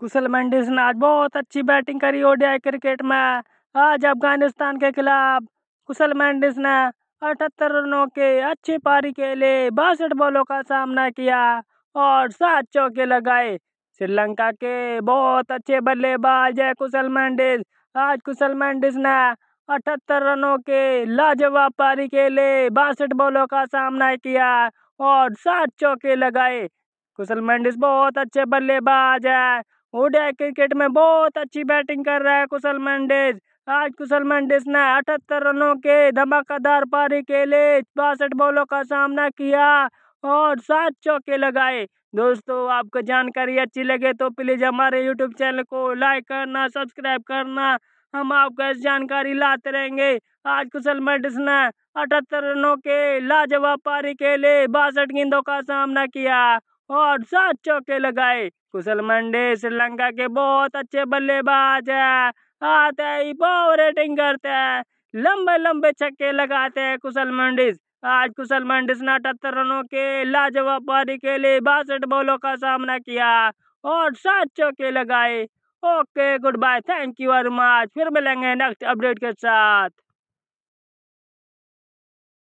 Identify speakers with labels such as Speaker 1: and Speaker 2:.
Speaker 1: कुशल mutandis ने आज बहुत अच्छी बैटिंग करी ओडीआई क्रिकेट में आज अफगानिस्तान के खिलाफ कुशल मेंडिस ने अठहत्तर रनों के अच्छी पारी के लिए बासठ बॉलों का सामना किया और सात चौके लगाए श्रीलंका के बहुत अच्छे बल्लेबाज है कुशल मेंडिस आज कुशल मेंडिस ने अठहत्तर रनों के लाजवाब पारी के लिए बासठ बॉलों का सामना किया और सात चौके लगाए कुशल मेंडिस बहुत अच्छे बल्लेबाज है ओडिया क्रिकेट में बहुत अच्छी बैटिंग कर रहा है कुशल मैंडेज आज कुशल मेंडिस ने अठहत्तर रनों के धमाकेदार पारी के लिए बासठ बॉलों का सामना किया और सात चौके लगाए दोस्तों आपको जानकारी अच्छी लगे तो प्लीज़ हमारे यूट्यूब चैनल को लाइक करना सब्सक्राइब करना हम आपको इस जानकारी लाते रहेंगे आज कुशल मेडिस ने अठहत्तर रनों के लाजवाब पारी के लिए बासठ गेंदों का सामना किया और सात चौके लगाए कुशल मंडे श्रीलंका के बहुत अच्छे बल्लेबाज है आते ही पावर रेटिंग करते हैं लंबे लंबे छक्के लगाते हैं कुशल मंडिस आज कुशल मंडिस ने अठहत्तर रनों के लाजवाब पारी के लिए बासठ बॉलों का सामना किया और सात चौके लगाए okay good bye thank you very much फिर मिलेंगे नेक्स्ट अपडेट के साथ